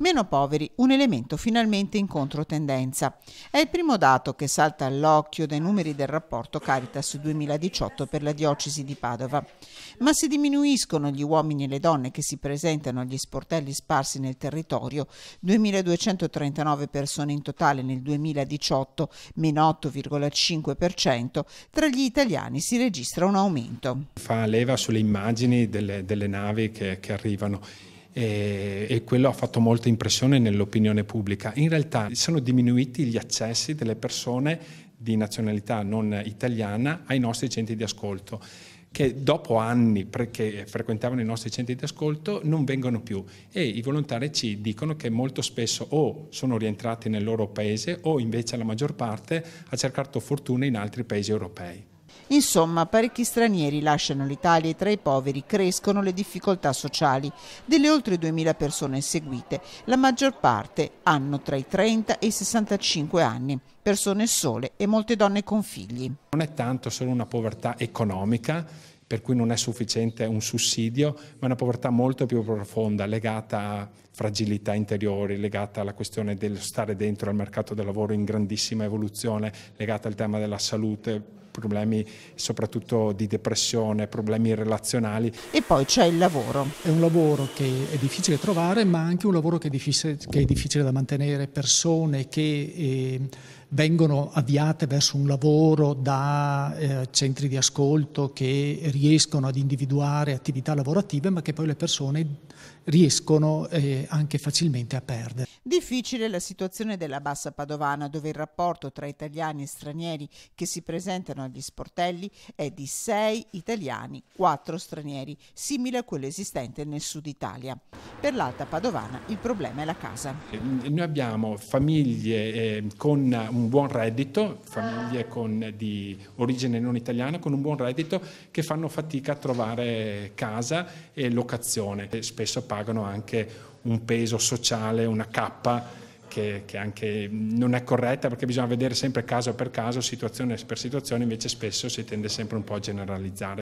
Meno poveri, un elemento finalmente in controtendenza. È il primo dato che salta all'occhio dai numeri del rapporto Caritas 2018 per la diocesi di Padova. Ma se diminuiscono gli uomini e le donne che si presentano agli sportelli sparsi nel territorio, 2239 persone in totale nel 2018, meno 8,5%, tra gli italiani si registra un aumento. Fa leva sulle immagini delle, delle navi che, che arrivano e, eh, e quello ha fatto molta impressione nell'opinione pubblica. In realtà sono diminuiti gli accessi delle persone di nazionalità non italiana ai nostri centri di ascolto che dopo anni che frequentavano i nostri centri di ascolto non vengono più e i volontari ci dicono che molto spesso o sono rientrati nel loro paese o invece la maggior parte ha cercato fortuna in altri paesi europei. Insomma, parecchi stranieri lasciano l'Italia e tra i poveri crescono le difficoltà sociali. Delle oltre 2.000 persone seguite, la maggior parte hanno tra i 30 e i 65 anni, persone sole e molte donne con figli. Non è tanto solo una povertà economica, per cui non è sufficiente un sussidio, ma una povertà molto più profonda, legata a fragilità interiori, legata alla questione dello stare dentro al mercato del lavoro in grandissima evoluzione, legata al tema della salute problemi soprattutto di depressione, problemi relazionali. E poi c'è il lavoro. È un lavoro che è difficile trovare, ma anche un lavoro che è difficile, che è difficile da mantenere. Persone che eh, vengono avviate verso un lavoro da eh, centri di ascolto che riescono ad individuare attività lavorative, ma che poi le persone riescono eh, anche facilmente a perdere. Difficile la situazione della Bassa Padovana, dove il rapporto tra italiani e stranieri che si presentano giocano agli sportelli è di 6 italiani, 4 stranieri, simile a quello esistente nel sud Italia. Per l'Alta Padovana il problema è la casa. Eh, noi abbiamo famiglie eh, con un buon reddito, famiglie con, di origine non italiana con un buon reddito che fanno fatica a trovare casa e locazione. Spesso pagano anche un peso sociale, una cappa che, che, anche non è corretta perché bisogna vedere sempre caso per caso, situazione per situazione, invece spesso si tende sempre un po' a generalizzare.